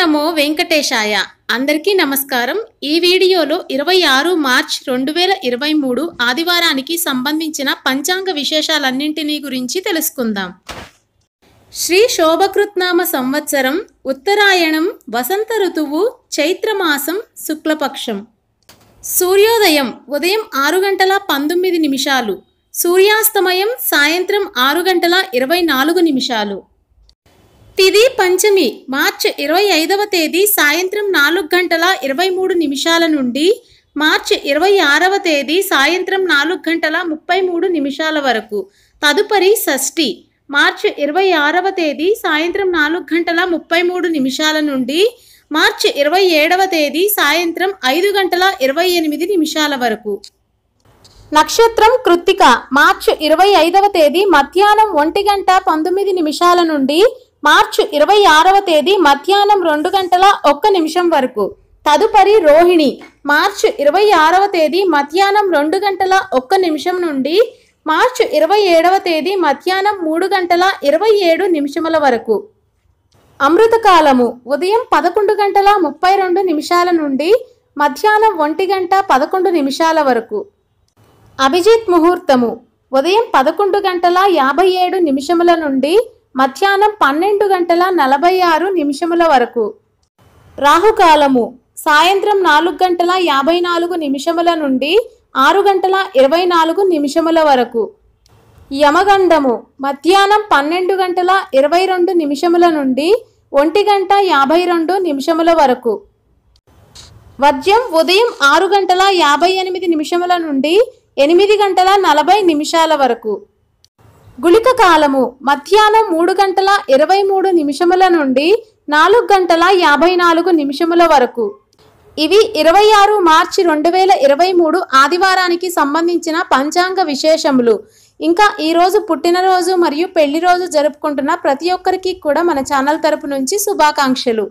నమో వెంకటేశాయ అందరికీ నమస్కారం ఈ వీడియోలో ఇరవై ఆరు మార్చ్ రెండు వేల ఇరవై మూడు ఆదివారానికి సంబంధించిన పంచాంగ విశేషాలన్నింటినీ గురించి తెలుసుకుందాం శ్రీ శోభకృత్నామ సంవత్సరం ఉత్తరాయణం వసంత ఋతువు చైత్రమాసం శుక్లపక్షం సూర్యోదయం ఉదయం ఆరు గంటల పంతొమ్మిది నిమిషాలు సూర్యాస్తమయం సాయంత్రం ఆరు గంటల ఇరవై నాలుగు నిమిషాలు తిది పంచమి మార్చ్ ఇరవై ఐదవ తేదీ సాయంత్రం నాలుగు గంటల ఇరవై మూడు నిమిషాల నుండి మార్చ్ ఇరవై ఆరవ తేదీ సాయంత్రం నాలుగు గంటల ముప్పై మూడు నిమిషాల వరకు తదుపరి షష్ఠి మార్చ్ ఇరవై ఆరవ తేదీ సాయంత్రం నాలుగు గంటల ముప్పై మూడు నిమిషాల నుండి మార్చ్ ఇరవై ఏడవ తేదీ సాయంత్రం ఐదు గంటల ఇరవై ఎనిమిది నిమిషాల వరకు నక్షత్రం కృత్తిక మార్చ్ ఇరవై ఐదవ తేదీ మధ్యాహ్నం ఒంటి గంట పంతొమ్మిది నిమిషాల నుండి మార్చు ఇరవై ఆరవ తేదీ మధ్యాహ్నం రెండు గంటల ఒక్క నిమిషం వరకు తదుపరి రోహిణి మార్చు ఇరవై ఆరవ తేదీ మధ్యాహ్నం రెండు గంటల ఒక్క నిమిషం నుండి మార్చు ఇరవై ఏడవ తేదీ మధ్యాహ్నం మూడు గంటల ఇరవై ఏడు నిమిషముల వరకు అమృతకాలము ఉదయం పదకొండు గంటల ముప్పై రెండు నిమిషాల నుండి మధ్యాహ్నం ఒంటి గంట పదకొండు నిమిషాల వరకు అభిజిత్ ముహూర్తము ఉదయం పదకొండు గంటల యాభై ఏడు నిమిషముల నుండి మధ్యాహ్నం పన్నెండు గంటల నలభై ఆరు నిమిషముల వరకు రాహుకాలము సాయంత్రం నాలుగు గంటల యాభై నాలుగు నిమిషముల నుండి ఆరు గంటల ఇరవై నాలుగు నిమిషముల వరకు యమగండము మధ్యాహ్నం పన్నెండు గంటల ఇరవై రెండు నిమిషముల నుండి ఒంటి గంట యాభై రెండు నిమిషముల వరకు వద్యం ఉదయం ఆరు గంటల యాభై ఎనిమిది నిమిషముల నుండి ఎనిమిది గంటల నలభై నిమిషాల వరకు గుళిక కాలము మధ్యాహ్నం మూడు గంటల ఇరవై మూడు నిమిషముల నుండి నాలుగు గంటల యాభై నాలుగు నిమిషముల వరకు ఇవి ఇరవై ఆరు మార్చి రెండు వేల ఇరవై మూడు ఆదివారానికి సంబంధించిన పంచాంగ విశేషములు ఇంకా ఈరోజు పుట్టినరోజు మరియు పెళ్లి రోజు జరుపుకుంటున్న ప్రతి ఒక్కరికి కూడా మన ఛానల్ తరపు నుంచి శుభాకాంక్షలు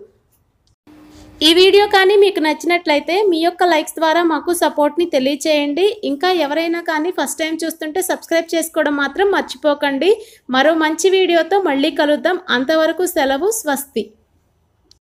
ఈ వీడియో కానీ మీకు నచ్చినట్లయితే మీ యొక్క లైక్స్ ద్వారా మాకు సపోర్ట్ని తెలియచేయండి ఇంకా ఎవరైనా కానీ ఫస్ట్ టైం చూస్తుంటే సబ్స్క్రైబ్ చేసుకోవడం మాత్రం మర్చిపోకండి మరో మంచి వీడియోతో మళ్ళీ కలుద్దాం అంతవరకు సెలవు స్వస్తి